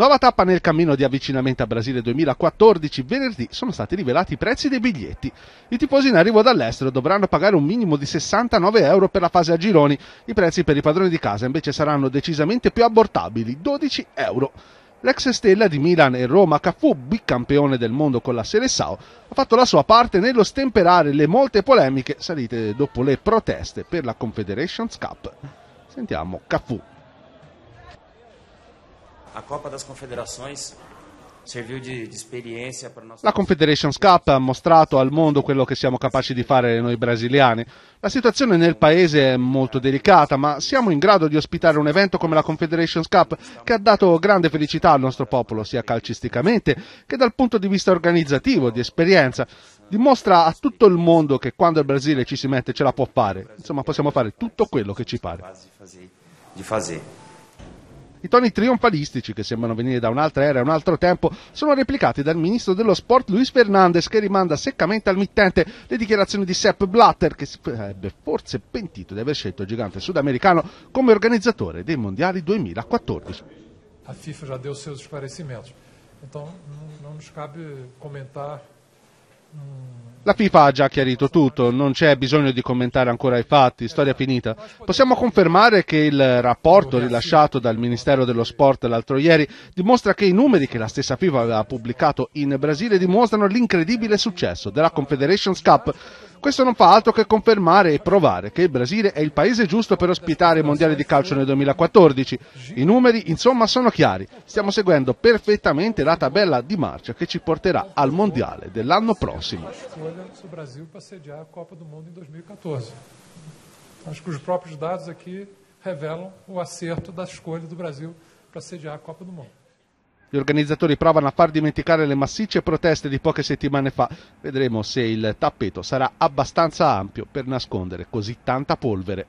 Nuova tappa nel cammino di avvicinamento a Brasile 2014, venerdì sono stati rivelati i prezzi dei biglietti. I tifosi in arrivo dall'estero dovranno pagare un minimo di 69 euro per la fase a gironi, i prezzi per i padroni di casa invece saranno decisamente più abbordabili, 12 euro. L'ex stella di Milan e Roma Cafu, bicampione del mondo con la Seleção, ha fatto la sua parte nello stemperare le molte polemiche salite dopo le proteste per la Confederations Cup. Sentiamo Cafu. A Copa das Confederações serviu di, esperienza La Confederations Cup ha mostrato al mondo quello che siamo capaci di fare noi brasiliani. La situazione nel paese è molto delicata, ma siamo in grado di ospitare un evento come la Confederations Cup che ha dato grande felicità al nostro popolo, sia calcisticamente che dal punto di vista organizzativo, di esperienza. Dimostra a tutto il mondo che quando il Brasile ci si mette ce la può fare. Insomma, possiamo fare tutto quello che ci pare. Di fare. I toni trionfalistici, che sembrano venire da un'altra era e un altro tempo, sono replicati dal ministro dello sport Luis Fernandez, che rimanda seccamente al mittente le dichiarazioni di Sepp Blatter, che si sarebbe forse pentito di aver scelto il gigante sudamericano come organizzatore dei mondiali 2014. La FIFA già deu seus esclarecimentos, então non nos cabe commentare. La FIFA ha già chiarito tutto, non c'è bisogno di commentare ancora i fatti, storia finita. Possiamo confermare che il rapporto rilasciato dal Ministero dello Sport l'altro ieri dimostra che i numeri che la stessa FIFA aveva pubblicato in Brasile dimostrano l'incredibile successo della Confederations Cup questo non fa altro che confermare e provare che il Brasile è il paese giusto per ospitare i mondiali di calcio nel 2014. I numeri, insomma, sono chiari. Stiamo seguendo perfettamente la tabella di marcia che ci porterà al Mondiale dell'anno prossimo. Acho que os próprios dados aqui revelam o acerto da escolha do Brasil para sediar a Copa do Mundo. Gli organizzatori provano a far dimenticare le massicce proteste di poche settimane fa. Vedremo se il tappeto sarà abbastanza ampio per nascondere così tanta polvere.